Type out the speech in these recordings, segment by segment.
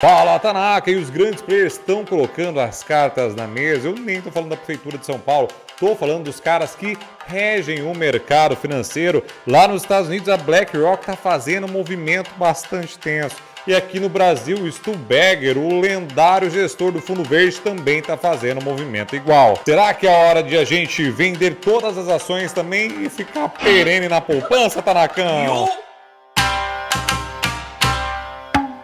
Fala Tanaka e os grandes players estão colocando as cartas na mesa. Eu nem estou falando da prefeitura de São Paulo, estou falando dos caras que regem o mercado financeiro. Lá nos Estados Unidos a BlackRock está fazendo um movimento bastante tenso. E aqui no Brasil, o Stuberger, o lendário gestor do Fundo Verde, também está fazendo um movimento igual. Será que é a hora de a gente vender todas as ações também e ficar perene na poupança, Tanacan?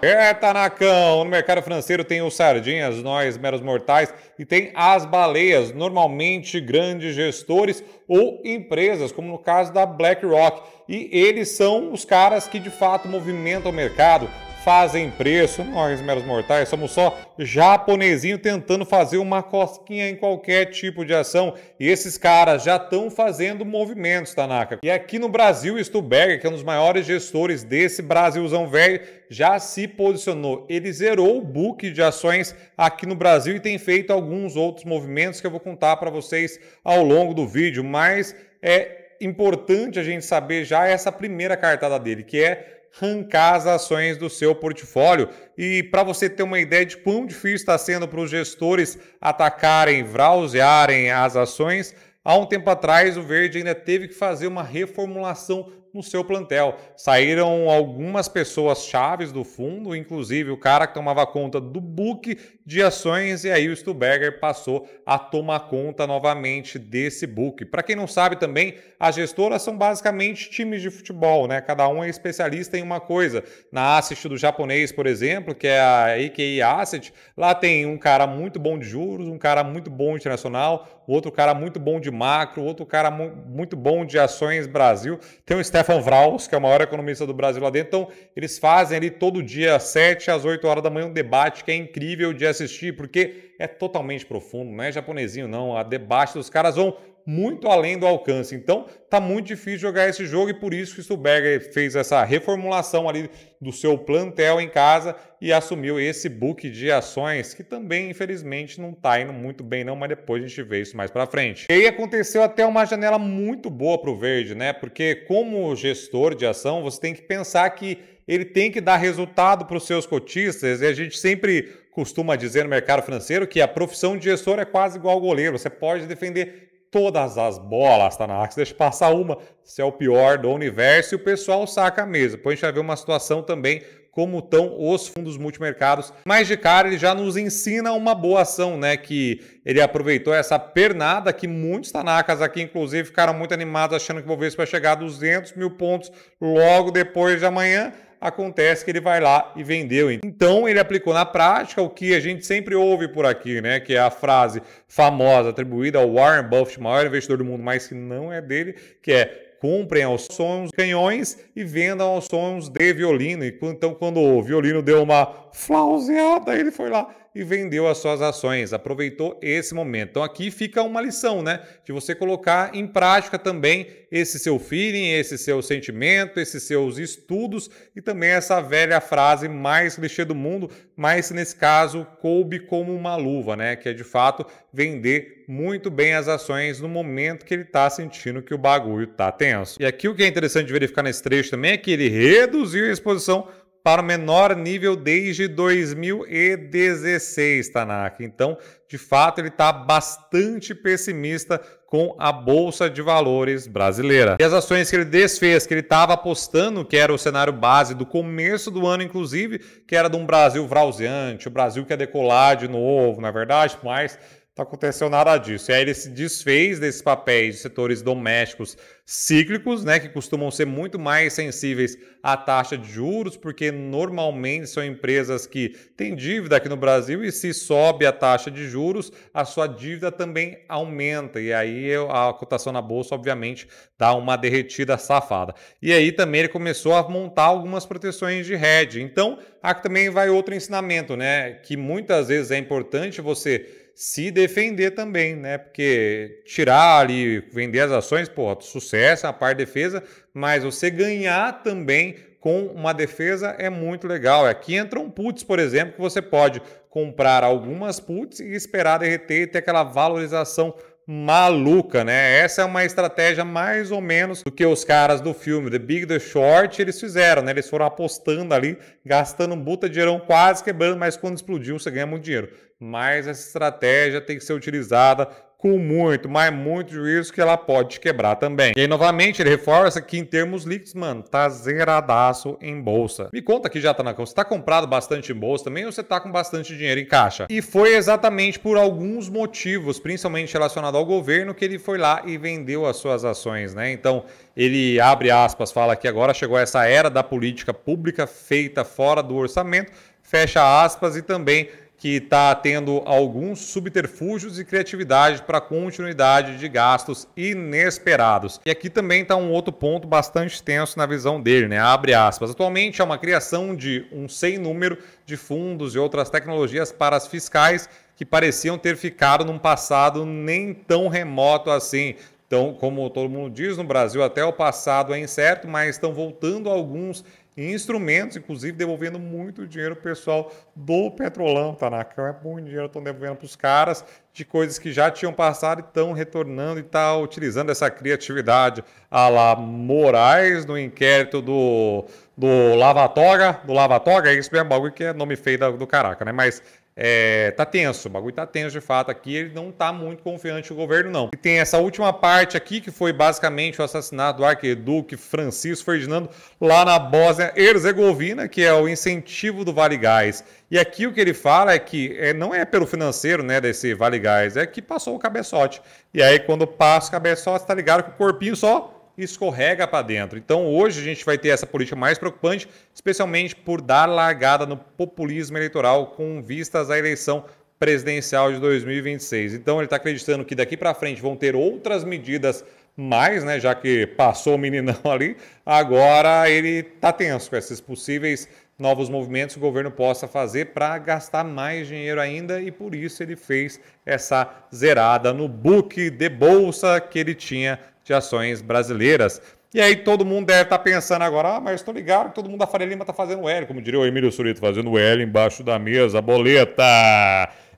É, Tanacão! No mercado financeiro tem os sardinhas, nós, meros mortais, e tem as baleias, normalmente grandes gestores ou empresas, como no caso da BlackRock. E eles são os caras que de fato movimentam o mercado, fazem preço. Nós, é, meros mortais, somos só japonesinho tentando fazer uma cosquinha em qualquer tipo de ação. E esses caras já estão fazendo movimentos, Tanaka. E aqui no Brasil, Stuberger, que é um dos maiores gestores desse Brasilzão velho, já se posicionou. Ele zerou o book de ações aqui no Brasil e tem feito alguns outros movimentos que eu vou contar para vocês ao longo do vídeo. Mas é importante a gente saber já essa primeira cartada dele, que é arrancar as ações do seu portfólio. E para você ter uma ideia de quão difícil está sendo para os gestores atacarem, browsearem as ações, há um tempo atrás o Verde ainda teve que fazer uma reformulação no seu plantel. Saíram algumas pessoas chaves do fundo, inclusive o cara que tomava conta do book de ações, e aí o Stuberger passou a tomar conta novamente desse book. Para quem não sabe também, as gestoras são basicamente times de futebol, né? Cada um é especialista em uma coisa. Na Asset do japonês, por exemplo, que é a AKI Asset, lá tem um cara muito bom de juros, um cara muito bom internacional, outro cara muito bom de macro, outro cara mu muito bom de ações Brasil. Tem um Stefan Vraus, que é o maior economista do Brasil lá dentro. Então, eles fazem ali todo dia, às 7 às 8 horas da manhã, um debate que é incrível de assistir, porque é totalmente profundo, não é japonesinho, não. A debate dos caras vão muito além do alcance. Então, tá muito difícil jogar esse jogo e por isso que o Stuberger fez essa reformulação ali do seu plantel em casa e assumiu esse book de ações que também, infelizmente, não tá indo muito bem não, mas depois a gente vê isso mais para frente. E aí aconteceu até uma janela muito boa pro Verde, né? Porque como gestor de ação, você tem que pensar que ele tem que dar resultado para os seus cotistas, e a gente sempre costuma dizer no mercado financeiro que a profissão de gestor é quase igual ao goleiro. Você pode defender todas as bolas, Tanaka. Tá deixa deixa passar uma, se é o pior do universo, e o pessoal saca a mesa. Depois a gente vai ver uma situação também como estão os fundos multimercados. Mas de cara, ele já nos ensina uma boa ação, né? Que ele aproveitou essa pernada que muitos Tanakas aqui, inclusive, ficaram muito animados achando que o Bovespa vai chegar a 200 mil pontos logo depois de amanhã acontece que ele vai lá e vendeu. Então ele aplicou na prática o que a gente sempre ouve por aqui, né? Que é a frase famosa atribuída ao Warren Buffett, maior investidor do mundo, mas que não é dele, que é comprem aos sons canhões e vendam aos sons de violino. Então, quando o violino deu uma flauseada, ele foi lá e vendeu as suas ações, aproveitou esse momento. Então aqui fica uma lição, né? De você colocar em prática também esse seu feeling, esse seu sentimento, esses seus estudos e também essa velha frase mais clichê do mundo, mas nesse caso coube como uma luva, né? Que é de fato vender muito bem as ações no momento que ele está sentindo que o bagulho está tenso. E aqui o que é interessante verificar nesse trecho também é que ele reduziu a exposição para o menor nível desde 2016, Tanaka. Então, de fato, ele está bastante pessimista com a Bolsa de Valores brasileira. E as ações que ele desfez, que ele estava apostando, que era o cenário base do começo do ano, inclusive, que era de um Brasil vrauseante, o Brasil que ia decolar de novo, na é verdade, mas não tá aconteceu nada disso. E aí ele se desfez desses papéis de setores domésticos cíclicos, né, que costumam ser muito mais sensíveis à taxa de juros, porque normalmente são empresas que têm dívida aqui no Brasil e se sobe a taxa de juros, a sua dívida também aumenta. E aí a cotação na bolsa, obviamente, dá uma derretida safada. E aí também ele começou a montar algumas proteções de hedge. Então, aqui também vai outro ensinamento, né, que muitas vezes é importante você se defender também, né? Porque tirar ali, vender as ações, pô, sucesso, é a par defesa, mas você ganhar também com uma defesa é muito legal. Aqui é entram puts, por exemplo, que você pode comprar algumas puts e esperar derreter e ter aquela valorização maluca, né? Essa é uma estratégia mais ou menos do que os caras do filme The Big The Short eles fizeram, né? Eles foram apostando ali, gastando um buta de dinheirão, quase quebrando, mas quando explodiu você ganha muito dinheiro. Mas essa estratégia tem que ser utilizada com muito, mas muito juízo que ela pode quebrar também. E aí, novamente, ele reforça que em termos líquidos, mano, tá zeradaço em bolsa. Me conta aqui, já Tanaka, você tá comprado bastante em bolsa também ou você tá com bastante dinheiro em caixa? E foi exatamente por alguns motivos, principalmente relacionado ao governo, que ele foi lá e vendeu as suas ações, né? Então, ele abre aspas, fala que agora chegou essa era da política pública feita fora do orçamento, fecha aspas e também que está tendo alguns subterfúgios e criatividade para continuidade de gastos inesperados. E aqui também está um outro ponto bastante tenso na visão dele, né? Abre aspas. Atualmente há é uma criação de um sem número de fundos e outras tecnologias para as fiscais que pareciam ter ficado num passado nem tão remoto assim. Então, como todo mundo diz no Brasil, até o passado é incerto, mas estão voltando alguns e instrumentos, inclusive devolvendo muito dinheiro pessoal do Petrolão, Tanaka. Tá, é muito dinheiro estão devolvendo para os caras de coisas que já tinham passado e estão retornando e está utilizando essa criatividade a lá Moraes no inquérito do, do Lavatoga, do Lavatoga, é isso mesmo, bagulho que é nome feio do, do caraca, né? Mas é, tá tenso, o bagulho tá tenso de fato aqui, ele não tá muito confiante o governo, não. E tem essa última parte aqui, que foi basicamente o assassinato do arquiduque Francisco Ferdinando lá na Bósnia-Herzegovina, que é o incentivo do Vale Gás. E aqui o que ele fala é que é, não é pelo financeiro né, desse Vale Gás, é que passou o cabeçote. E aí, quando passa o cabeçote, tá ligado que o corpinho só escorrega para dentro. Então hoje a gente vai ter essa política mais preocupante, especialmente por dar largada no populismo eleitoral com vistas à eleição presidencial de 2026. Então ele está acreditando que daqui para frente vão ter outras medidas mais, né, já que passou o meninão ali, agora ele está tenso com esses possíveis novos movimentos que o governo possa fazer para gastar mais dinheiro ainda e por isso ele fez essa zerada no book de bolsa que ele tinha de ações brasileiras. E aí todo mundo deve estar tá pensando agora, ah, mas estou ligado que todo mundo da Faria Lima está fazendo L, como diria o Emílio Surito, fazendo L embaixo da mesa, boleta.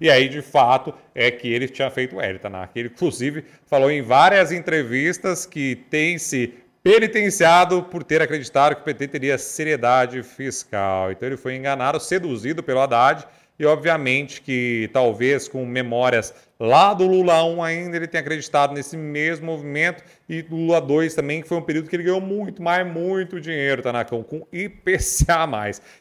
E aí, de fato, é que ele tinha feito L, Tanaka. Tá? Ele, inclusive, falou em várias entrevistas que tem se penitenciado por ter acreditado que o PT teria seriedade fiscal. Então ele foi enganado, seduzido pelo Haddad e obviamente que talvez com memórias lá do Lula 1 ainda ele tenha acreditado nesse mesmo movimento e do Lula 2 também, que foi um período que ele ganhou muito, mais muito dinheiro, Tanacão, com IPCA+,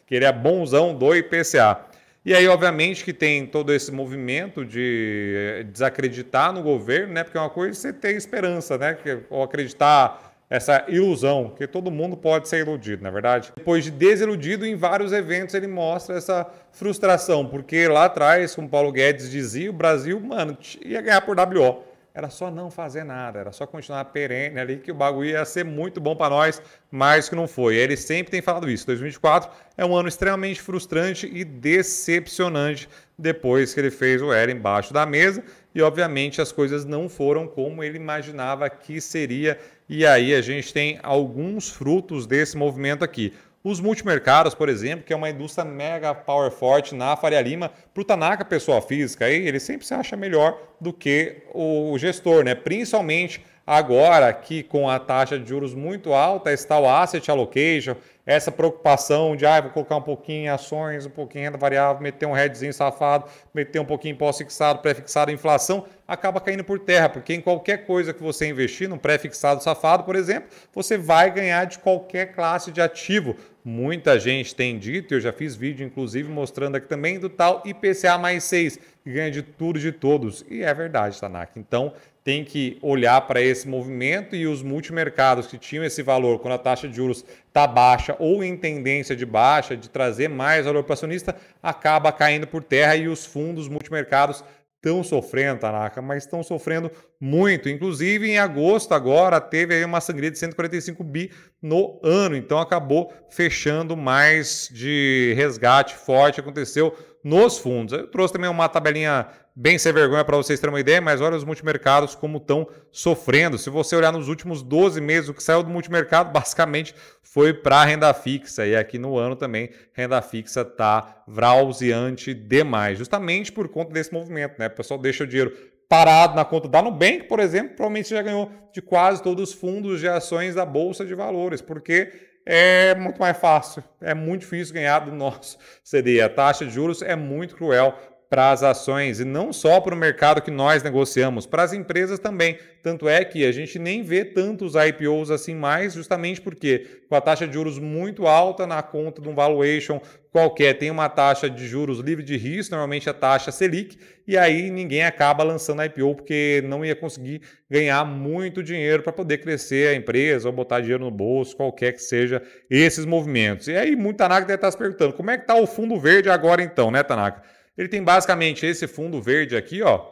que ele é bonzão do IPCA. E aí, obviamente, que tem todo esse movimento de eh, desacreditar no governo, né? Porque é uma coisa você ter esperança, né? Ou acreditar essa ilusão, que todo mundo pode ser iludido, na é verdade. Depois de desiludido, em vários eventos ele mostra essa frustração, porque lá atrás, como Paulo Guedes dizia, o Brasil, mano, ia ganhar por WO. Era só não fazer nada, era só continuar perene ali que o bagulho ia ser muito bom para nós, mas que não foi. Ele sempre tem falado isso. 2024 é um ano extremamente frustrante e decepcionante depois que ele fez o L embaixo da mesa e obviamente as coisas não foram como ele imaginava que seria e aí a gente tem alguns frutos desse movimento aqui. Os multimercados, por exemplo, que é uma indústria mega power forte na Faria Lima, para o Tanaka, pessoa física, aí ele sempre se acha melhor do que o gestor, né? Principalmente agora que com a taxa de juros muito alta, está o asset allocation, essa preocupação de, ah, vou colocar um pouquinho em ações, um pouquinho em renda variável, meter um redzinho safado, meter um pouquinho em pós-fixado, pré-fixado, inflação, acaba caindo por terra, porque em qualquer coisa que você investir, num pré-fixado safado, por exemplo, você vai ganhar de qualquer classe de ativo. Muita gente tem dito, eu já fiz vídeo inclusive mostrando aqui também, do tal IPCA mais 6, que ganha de tudo de todos. E é verdade, Tanak. Então, tem que olhar para esse movimento e os multimercados que tinham esse valor quando a taxa de juros está baixa ou em tendência de baixa, de trazer mais valor para acionista, acaba caindo por terra e os fundos multimercados estão sofrendo, Tanaka, mas estão sofrendo muito. Inclusive, em agosto agora, teve uma sangria de 145 bi no ano. Então, acabou fechando mais de resgate forte aconteceu nos fundos. Eu trouxe também uma tabelinha bem sem vergonha para vocês terem uma ideia, mas olha os multimercados como estão sofrendo. Se você olhar nos últimos 12 meses, o que saiu do multimercado basicamente foi para renda fixa. E aqui no ano também, renda fixa está vrauseante demais, justamente por conta desse movimento. Né? O pessoal deixa o dinheiro parado na conta da Nubank, por exemplo, provavelmente já ganhou de quase todos os fundos de ações da Bolsa de Valores, porque é muito mais fácil, é muito difícil ganhar do nosso CDI. A taxa de juros é muito cruel para as ações e não só para o mercado que nós negociamos, para as empresas também. Tanto é que a gente nem vê tantos IPOs assim mais, justamente porque com a taxa de juros muito alta na conta de um valuation qualquer tem uma taxa de juros livre de risco, normalmente a taxa Selic, e aí ninguém acaba lançando IPO porque não ia conseguir ganhar muito dinheiro para poder crescer a empresa ou botar dinheiro no bolso, qualquer que seja esses movimentos. E aí muito Tanaka deve estar se perguntando, como é que está o fundo verde agora então, né, Tanaka? Ele tem basicamente esse fundo verde aqui, ó,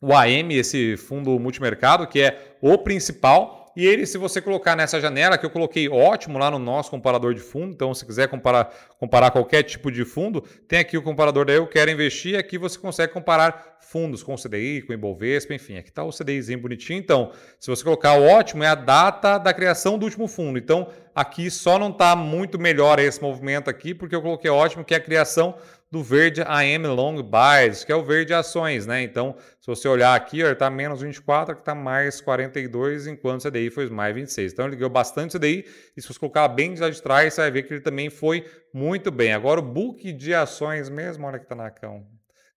o AM, esse fundo multimercado, que é o principal. E ele, se você colocar nessa janela, que eu coloquei ótimo lá no nosso comparador de fundo, então se quiser comparar, comparar qualquer tipo de fundo, tem aqui o comparador da Eu Quero Investir, aqui você consegue comparar fundos com o CDI, com o Ibovespa, enfim, aqui está o CDIzinho bonitinho. Então, se você colocar o ótimo, é a data da criação do último fundo. Então, aqui só não está muito melhor esse movimento aqui, porque eu coloquei ótimo, que é a criação do verde AM Long Buys, que é o verde ações, né? Então, se você olhar aqui, ó, tá menos 24, aqui tá mais 42, enquanto o CDI foi mais 26. Então, ele ganhou bastante o CDI, e se você colocar bem lá de trás, você vai ver que ele também foi muito bem. Agora, o book de ações mesmo, olha que tá na cão,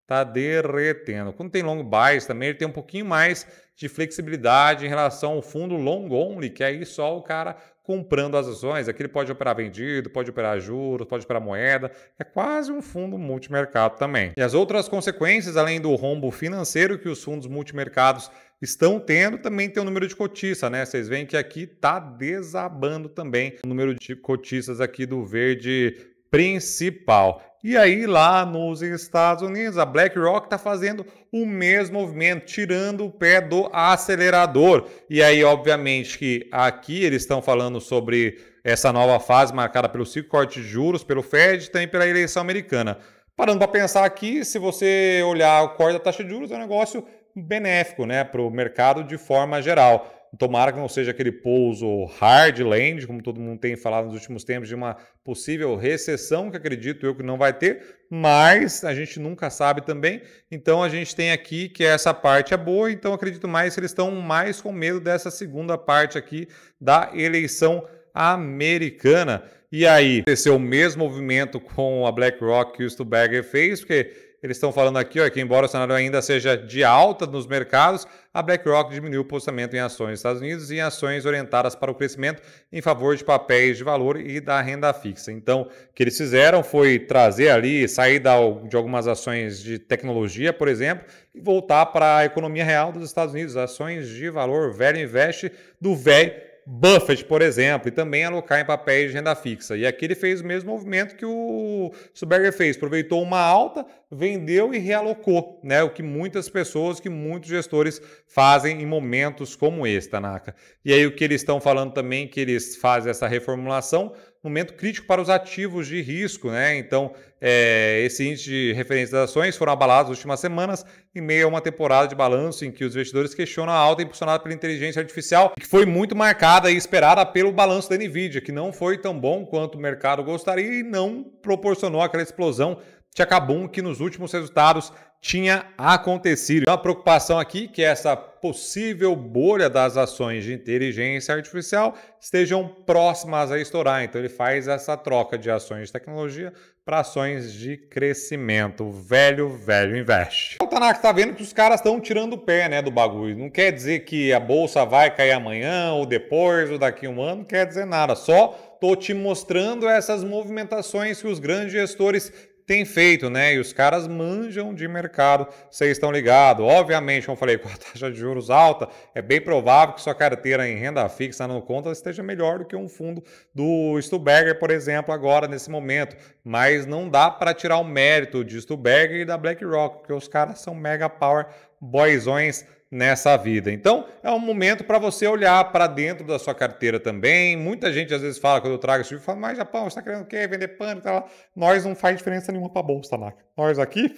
tá derretendo. Quando tem long buys também, ele tem um pouquinho mais de flexibilidade em relação ao fundo long only, que aí só o cara comprando as ações. Aqui ele pode operar vendido, pode operar juros, pode operar moeda. É quase um fundo multimercado também. E as outras consequências, além do rombo financeiro que os fundos multimercados estão tendo, também tem o número de cotistas, né? Vocês veem que aqui tá desabando também o número de cotistas aqui do verde principal. E aí, lá nos Estados Unidos, a BlackRock está fazendo o mesmo movimento, tirando o pé do acelerador. E aí, obviamente, que aqui eles estão falando sobre essa nova fase marcada pelo ciclo corte de juros, pelo Fed e também pela eleição americana. Parando para pensar aqui, se você olhar o corte da taxa de juros, é um negócio benéfico né, para o mercado de forma geral. Tomara que não seja aquele pouso hard land, como todo mundo tem falado nos últimos tempos, de uma possível recessão, que acredito eu que não vai ter, mas a gente nunca sabe também. Então a gente tem aqui que essa parte é boa, então acredito mais que eles estão mais com medo dessa segunda parte aqui da eleição americana. E aí, aconteceu o mesmo movimento com a BlackRock que o Stuberger fez, porque eles estão falando aqui ó, que, embora o cenário ainda seja de alta nos mercados, a BlackRock diminuiu o posicionamento em ações dos Estados Unidos e em ações orientadas para o crescimento em favor de papéis de valor e da renda fixa. Então, o que eles fizeram foi trazer ali, sair de algumas ações de tecnologia, por exemplo, e voltar para a economia real dos Estados Unidos, ações de valor, velho investe do velho Buffett, por exemplo, e também alocar em papéis de renda fixa. E aqui ele fez o mesmo movimento que o Suberger fez, aproveitou uma alta, vendeu e realocou, né? O que muitas pessoas, que muitos gestores fazem em momentos como esse, Tanaka. E aí o que eles estão falando também que eles fazem essa reformulação momento crítico para os ativos de risco, né? Então, é, esse índice de referência das ações foram abalados nas últimas semanas, em meio a uma temporada de balanço em que os investidores questionam a alta impulsionada pela inteligência artificial, que foi muito marcada e esperada pelo balanço da Nvidia, que não foi tão bom quanto o mercado gostaria e não proporcionou aquela explosão Tchacabum, que nos últimos resultados tinha acontecido. Então, a preocupação aqui que essa possível bolha das ações de inteligência artificial estejam próximas a estourar. Então, ele faz essa troca de ações de tecnologia para ações de crescimento. Velho, velho investe. O Tanaka tá vendo que os caras estão tirando o pé né, do bagulho. Não quer dizer que a bolsa vai cair amanhã, ou depois, ou daqui a um ano, não quer dizer nada. Só tô te mostrando essas movimentações que os grandes gestores tem feito, né? E os caras manjam de mercado, vocês estão ligados. Obviamente, como eu falei, com a taxa de juros alta, é bem provável que sua carteira em renda fixa no conta esteja melhor do que um fundo do Stuberger, por exemplo, agora nesse momento. Mas não dá para tirar o mérito de Stuberger e da BlackRock, porque os caras são mega power boyzões nessa vida. Então, é um momento para você olhar para dentro da sua carteira também. Muita gente às vezes fala, quando eu trago esse livro, fala, mas Japão, você está querendo o quê? Vender pano. Tá Nós não faz diferença nenhuma para a bolsa, Tanaka. Nós aqui,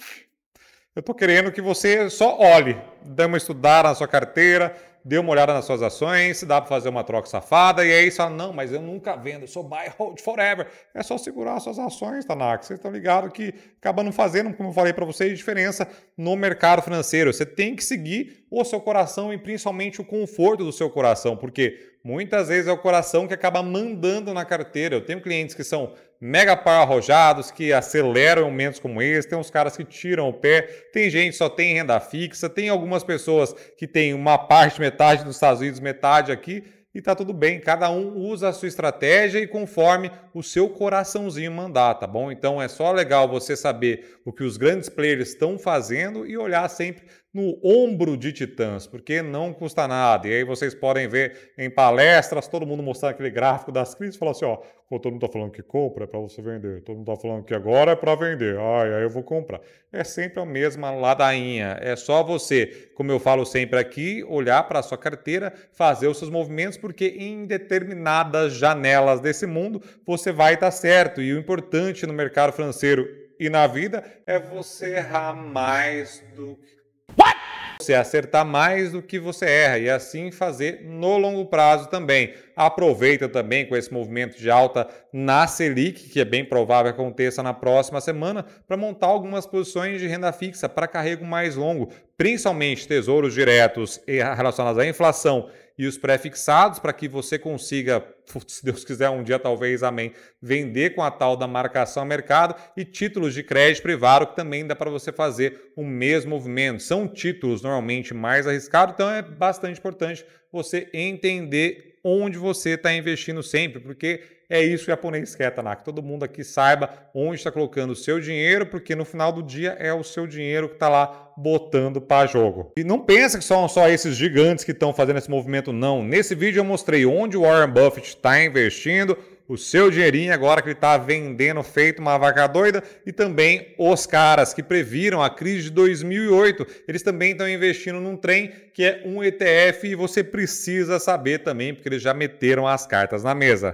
eu estou querendo que você só olhe, dê uma estudada na sua carteira, dê uma olhada nas suas ações, se dá para fazer uma troca safada, e aí você fala, não, mas eu nunca vendo, eu sou buy hold forever. É só segurar as suas ações, Tanaka. Vocês estão ligados que acaba não fazendo, como eu falei para vocês, diferença no mercado financeiro. Você tem que seguir o seu coração e principalmente o conforto do seu coração, porque muitas vezes é o coração que acaba mandando na carteira. Eu tenho clientes que são mega pau arrojados que aceleram momentos como esse, tem uns caras que tiram o pé, tem gente que só tem renda fixa, tem algumas pessoas que tem uma parte, metade dos Estados Unidos, metade aqui, e tá tudo bem, cada um usa a sua estratégia e conforme o seu coraçãozinho mandar, tá bom? Então é só legal você saber o que os grandes players estão fazendo e olhar sempre no ombro de titãs, porque não custa nada. E aí vocês podem ver em palestras, todo mundo mostrando aquele gráfico das crises, falando assim, ó, todo mundo está falando que compra é para você vender, todo mundo está falando que agora é para vender, ai, aí eu vou comprar. É sempre a mesma ladainha, é só você, como eu falo sempre aqui, olhar para a sua carteira, fazer os seus movimentos, porque em determinadas janelas desse mundo, você vai estar tá certo. E o importante no mercado financeiro e na vida é você errar mais do que What? Você acertar mais do que você erra e assim fazer no longo prazo também. Aproveita também com esse movimento de alta na Selic, que é bem provável que aconteça na próxima semana, para montar algumas posições de renda fixa para carrego mais longo, principalmente tesouros diretos relacionados à inflação e os pré-fixados, para que você consiga se Deus quiser, um dia talvez, amém, vender com a tal da marcação a mercado e títulos de crédito privado, que também dá para você fazer o mesmo movimento. São títulos normalmente mais arriscados, então é bastante importante você entender onde você está investindo sempre, porque é isso que a japonês quer, Tanak. Todo mundo aqui saiba onde está colocando o seu dinheiro, porque no final do dia é o seu dinheiro que está lá botando para jogo. E não pensa que são só esses gigantes que estão fazendo esse movimento, não. Nesse vídeo eu mostrei onde o Warren Buffett está investindo, o seu dinheirinho agora que ele está vendendo feito uma vaca doida e também os caras que previram a crise de 2008, eles também estão investindo num trem que é um ETF e você precisa saber também porque eles já meteram as cartas na mesa.